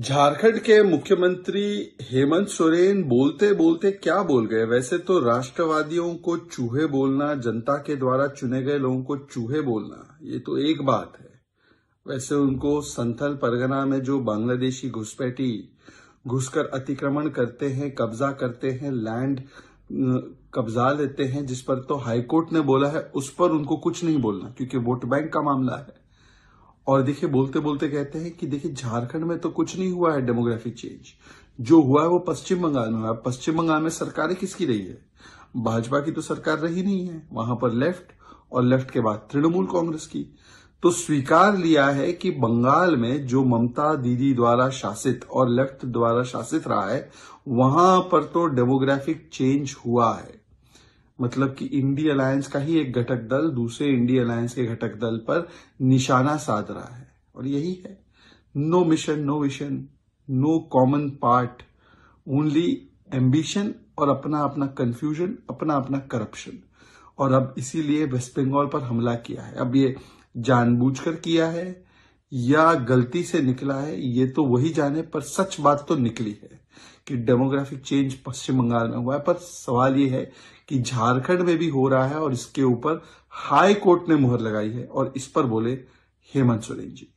झारखंड के मुख्यमंत्री हेमंत सोरेन बोलते बोलते क्या बोल गए वैसे तो राष्ट्रवादियों को चूहे बोलना जनता के द्वारा चुने गए लोगों को चूहे बोलना ये तो एक बात है वैसे उनको संथल परगना में जो बांग्लादेशी घुसपैठी घुसकर अतिक्रमण करते हैं कब्जा करते हैं लैंड कब्जा लेते हैं जिस पर तो हाईकोर्ट ने बोला है उस पर उनको कुछ नहीं बोलना क्योंकि वोट बैंक का मामला है और देखिए बोलते बोलते कहते हैं कि देखिए झारखंड में तो कुछ नहीं हुआ है डेमोग्राफिक चेंज जो हुआ है वो पश्चिम बंगाल में हुआ पश्चिम बंगाल में सरकारें किसकी रही है भाजपा की तो सरकार रही नहीं है वहां पर लेफ्ट और लेफ्ट के बाद तृणमूल कांग्रेस की तो स्वीकार लिया है कि बंगाल में जो ममता दीदी द्वारा शासित और लेफ्ट द्वारा शासित रहा है वहां पर तो डेमोग्राफिक चेंज हुआ है मतलब कि इंडी अलायंस का ही एक घटक दल दूसरे इंडी अलायंस के घटक दल पर निशाना साध रहा है और यही है no mission no vision no common part only ambition और अपना अपना कंफ्यूजन अपना अपना करप्शन और अब इसीलिए वेस्ट बंगाल पर हमला किया है अब ये जानबूझकर किया है या गलती से निकला है ये तो वही जाने पर सच बात तो निकली है कि डेमोग्राफिक चेंज पश्चिम बंगाल में हुआ है पर सवाल यह है कि झारखंड में भी हो रहा है और इसके ऊपर हाई कोर्ट ने मुहर लगाई है और इस पर बोले हेमंत सोरेन जी